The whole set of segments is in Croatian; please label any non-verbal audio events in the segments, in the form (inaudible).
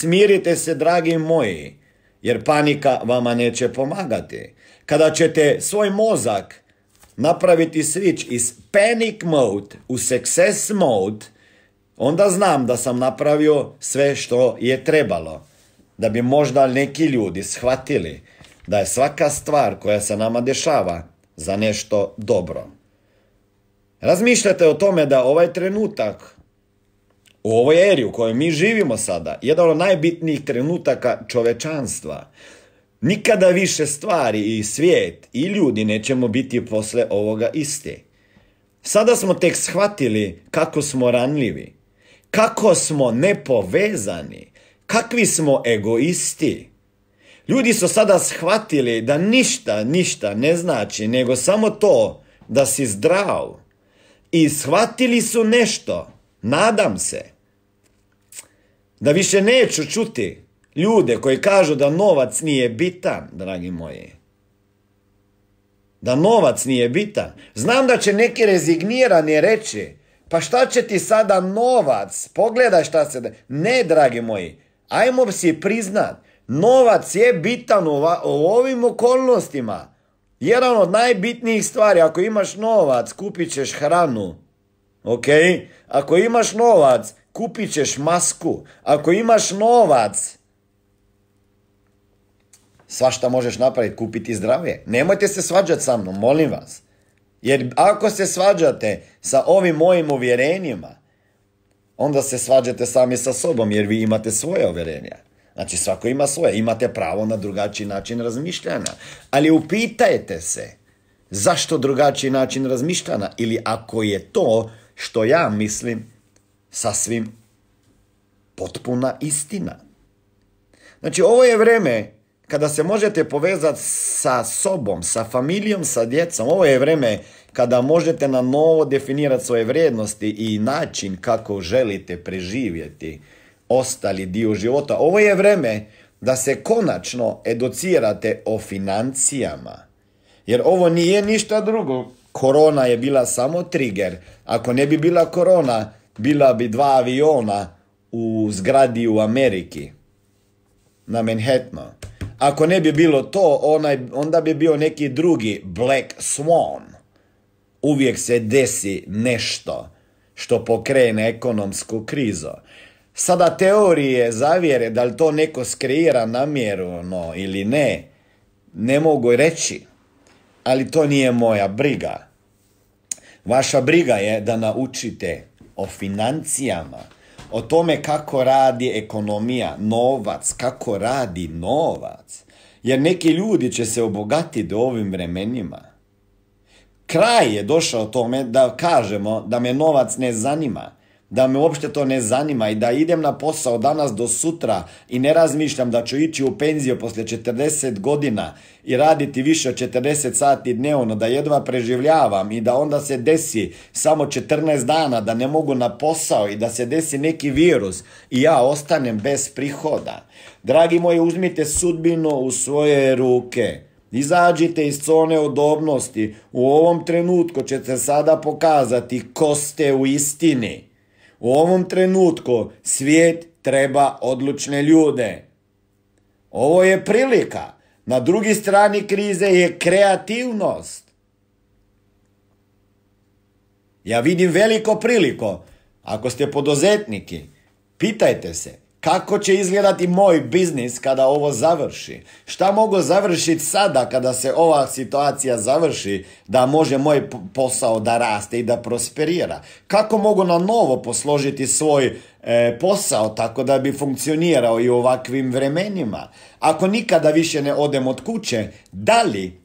Smirite se, dragi moji, jer panika vama neće pomagati. Kada ćete svoj mozak napraviti switch iz panic mode u success mode, onda znam da sam napravio sve što je trebalo. Da bi možda neki ljudi shvatili da je svaka stvar koja se nama dešava za nešto dobro. Razmišljate o tome da ovaj trenutak u ovoj eri u kojoj mi živimo sada, jedan od najbitnijih trenutaka čovečanstva, nikada više stvari i svijet i ljudi nećemo biti posle ovoga iste. Sada smo tek shvatili kako smo ranljivi, kako smo nepovezani, kakvi smo egoisti. Ljudi su sada shvatili da ništa, ništa ne znači, nego samo to da si zdrav. I shvatili su nešto, nadam se da više neću čuti ljude koji kažu da novac nije bitan, dragi moji. Da novac nije bitan. Znam da će neki rezignirani reći, pa šta će ti sada novac? Pogledaj šta se... Da... Ne, dragi moji, ajmo si priznat, novac je bitan u, u ovim okolnostima. Jedan od najbitnijih stvari, ako imaš novac, kupit ćeš hranu, Ok? Ako imaš novac, kupit ćeš masku. Ako imaš novac, svašta možeš napraviti, kupiti zdravlje. Nemojte se svađati sa mnom, molim vas. Jer ako se svađate sa ovim mojim uvjerenjima, onda se svađate sami sa sobom, jer vi imate svoje uvjerenja. Znači, svako ima svoje. Imate pravo na drugačiji način razmišljanja. Ali upitajte se, zašto drugačiji način razmišljanja? Ili ako je to što ja mislim sasvim potpuna istina. Znači, ovo je vreme kada se možete povezati sa sobom, sa familijom, sa djecom. Ovo je vreme kada možete na novo definirati svoje vrijednosti i način kako želite preživjeti ostali dio života. Ovo je vreme da se konačno educirate o financijama. Jer ovo nije ništa drugo korona je bila samo trigger. Ako ne bi bila korona, bila bi dva aviona u zgradi u Ameriki, na Manhattanu. Ako ne bi bilo to, onaj, onda bi bio neki drugi Black Swan. Uvijek se desi nešto što pokrene ekonomsku krizu. Sada teorije zavjere da li to neko skreira namjerno ili ne, ne mogu reći ali to nije moja briga. Vaša briga je da naučite o financijama, o tome kako radi ekonomija, novac, kako radi novac. Jer neki ljudi će se obogatiti u ovim vremenima. Kraj je došao tome da kažemo da me novac ne zanima da me uopšte to ne zanima i da idem na posao danas do sutra i ne razmišljam da ću ići u penziju poslije 40 godina i raditi više od 40 sati dnevno, da jedva preživljavam i da onda se desi samo 14 dana da ne mogu na posao i da se desi neki virus i ja ostanem bez prihoda. Dragi moji, uzmite sudbinu u svoje ruke. Izađite iz one odobnosti. U ovom trenutku se sada pokazati ko ste u istini. U ovom trenutku svijet treba odlučne ljude. Ovo je prilika. Na drugi strani krize je kreativnost. Ja vidim veliko priliko. Ako ste poduzetniki, pitajte se kako će izgledati moj biznis kada ovo završi? Šta mogu završiti sada kada se ova situacija završi da može moj posao da raste i da prosperira? Kako mogu na novo posložiti svoj e, posao tako da bi funkcionirao i u ovakvim vremenima? Ako nikada više ne odem od kuće, da li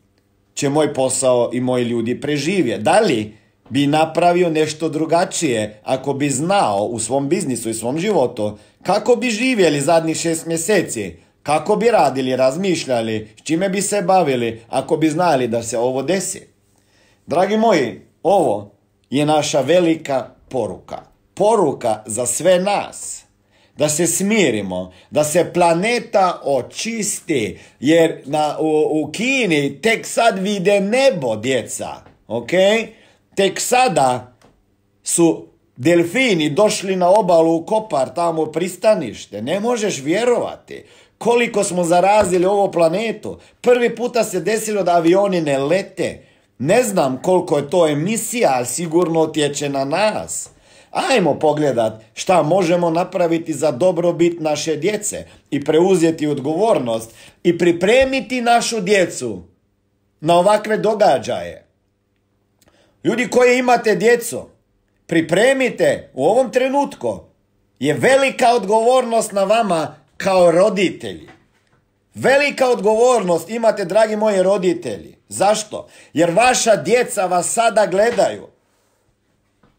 će moj posao i moji ljudi preživjeti? Da li bi napravio nešto drugačije ako bi znao u svom biznisu i svom životu kako bi živjeli zadnjih šest mjeseci, kako bi radili, razmišljali, s čime bi se bavili ako bi znali da se ovo desi. Dragi moji, ovo je naša velika poruka. Poruka za sve nas da se smirimo, da se planeta očisti, jer na, u, u Kini tek sad vide nebo, djeca, ok? Tek sada su delfini došli na obalu u Kopar, tamo pristanište. Ne možeš vjerovati koliko smo zarazili ovo planetu. Prvi puta se desilo da avioni ne lete. Ne znam koliko je to emisija, ali sigurno utječe na nas. Ajmo pogledat šta možemo napraviti za dobrobit naše djece i preuzeti odgovornost i pripremiti našu djecu na ovakve događaje. Ljudi koji imate djecu, pripremite u ovom trenutku je velika odgovornost na vama kao roditelji. Velika odgovornost imate, dragi moji roditelji. Zašto? Jer vaša djeca vas sada gledaju.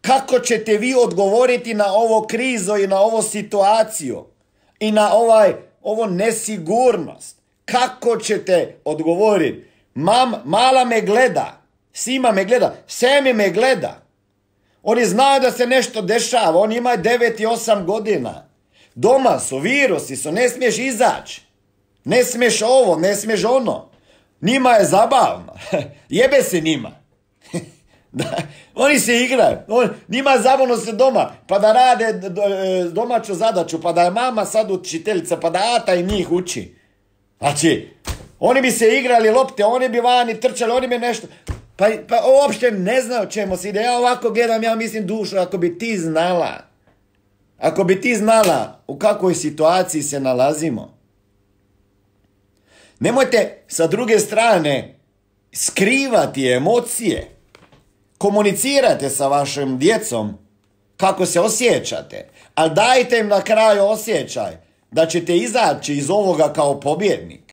Kako ćete vi odgovoriti na ovo krizo i na ovu situaciju? I na ovaj, ovo nesigurnost? Kako ćete odgovoriti? Mam, mala me gleda. Sima me gleda. Semi me gleda. Oni znaju da se nešto dešava. Oni imaju 9 i 8 godina. Doma su, virusi su, ne smiješ izaći. Ne smiješ ovo, ne smiješ ono. Njima je zabavno. (laughs) Jebe se njima. (laughs) oni se igraju. On, njima je zabavno se doma. Pa da rade e, domaću zadaću. Pa da je mama sad učiteljica. Pa da ata i njih uči. Znači, oni bi se igrali lopte, oni bi vani trčali, oni bi nešto. Pa, pa uopšte ne zna o čemu si ide. Ja ovako gledam, ja mislim dušu, ako bi ti znala, ako bi ti znala u kakvoj situaciji se nalazimo. Nemojte sa druge strane skrivati emocije. Komunicirate sa vašim djecom kako se osjećate. Ali dajte im na kraju osjećaj da ćete izaći iz ovoga kao pobjednik.